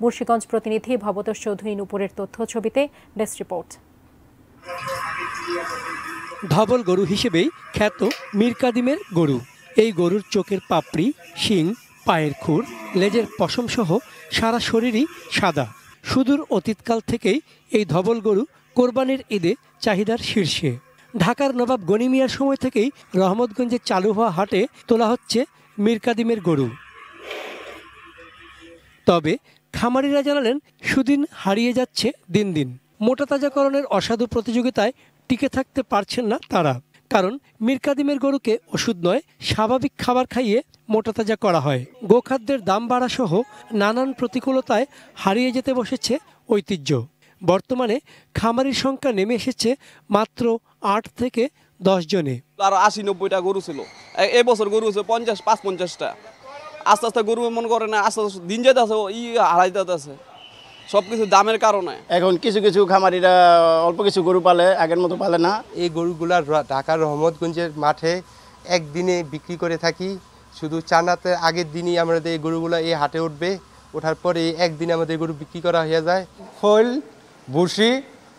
মুন্সীগঞ্জ প্রতিনিধি ভবতোষ চৌধুরী নুপুরের তথ্য ছবিতে ডেস্ক রিপোর্ট ধবল গরু হিসেবেই খ্যাত মীর কাদিমের গরু এই গরুর চোখের পাপড়ি শিং পায়ের খুর লেজের পশমসহ সারা শরীরই সাদা সুদূর অতীতকাল থেকেই এই ধবল গরু কোরবানির ঈদে চাহিদার শীর্ষে ঢাকার নবাব গনিমিয়ার সময় থেকেই রহমতগঞ্জে চালু হওয়া হাটে তোলা হচ্ছে মীর কাদিমের গরু তবে খামারিরা জানালেন সুদিন হারিয়ে যাচ্ছে দিন দিন মোটা তাজাকরণের অসাধু প্রতিযোগিতায় টিকে থাকতে পারছেন না তারা কারণ মিরকাদিমের গরুকে ওষুধ নয় স্বাভাবিক খাবার খাইয়ে মোটা তাজা করা হয় গোখাদ্যের দাম বাড়াসহ নানান প্রতিকূলতায় হারিয়ে যেতে বসেছে ঐতিহ্য বর্তমানে খামারির সংখ্যা নেমে এসেছে মাত্র আট থেকে দশ জনে আর আশি নব্বইটা গরু ছিল এবছর গরু হচ্ছে পঞ্চাশ পাঁচ পঞ্চাশটা আস্তে আস্তে গরু মন করে না আস্তে আস্তে দিন যেতে আছে ই হারাই যেতে আছে সব কিছু দামের কারণে এখন কিছু কিছু খামারিরা অল্প কিছু গরু পালে আগের মতো পালে না এই গরুগুলা ঢাকার রহমতগঞ্জের মাঠে একদিনে বিক্রি করে থাকি শুধু চানাতে আগের দিনই আমাদের এই গরুগুলো এই হাটে উঠবে ওঠার পরে একদিন আমাদের গরু বিক্রি করা হয়ে যায় খোল ভুসি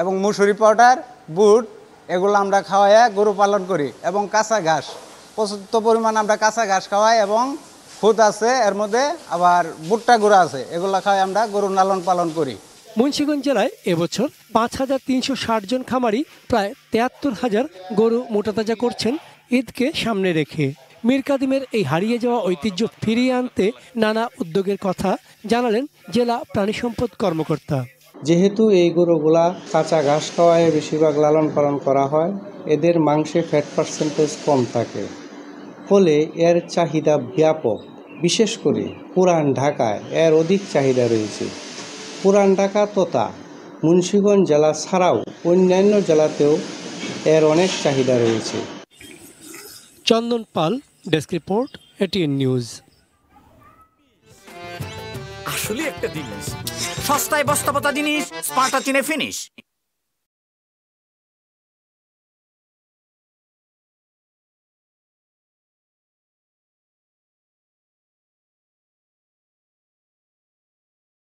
এবং মুসুরি পাউডার বুট এগুলো আমরা খাওয়াই গরু পালন করি এবং কাঁচা ঘাস প্রচুর পরিমাণ আমরা কাঁচা ঘাস খাওয়াই এবং খুদ আছে এর মধ্যে আবার ভুট্টা গুঁড়া আছে এগুলা খাই আমরা গরু লালন পালন করি মুন্সিগঞ্জ জেলায় এবছর পাঁচ হাজার তিনশো জন খামারি প্রায় তেয়াত্তর হাজার গরু মোটাতাজা করছেন ঈদকে সামনে রেখে মীর কাদিমের এই হারিয়ে যাওয়া ঐতিহ্য ফিরিয়ে আনতে নানা উদ্যোগের কথা জানালেন জেলা প্রাণী সম্পদ কর্মকর্তা যেহেতু এই গরুগুলা কাঁচা ঘাস খাওয়ায় বেশিরভাগ লালন পালন করা হয় এদের মাংসে ফ্যাট পার্সেন্টেজ কম থাকে ফলে এর চাহিদা ব্যাপক বিশেষ করে পুরান ঢাকায় এর অধিক চাহিদা রয়েছে পুরান ঢাকা তথা মুন্সীগঞ্জ জেলা ছাড়াও অন্যান্য জেলাতেও এর অনেক চাহিদা রয়েছে Chandan Pal desk report ATN news আসলে একটা জিনিস সস্তায় বস্তা জিনিস স্পাটা চিনে ফিনিশ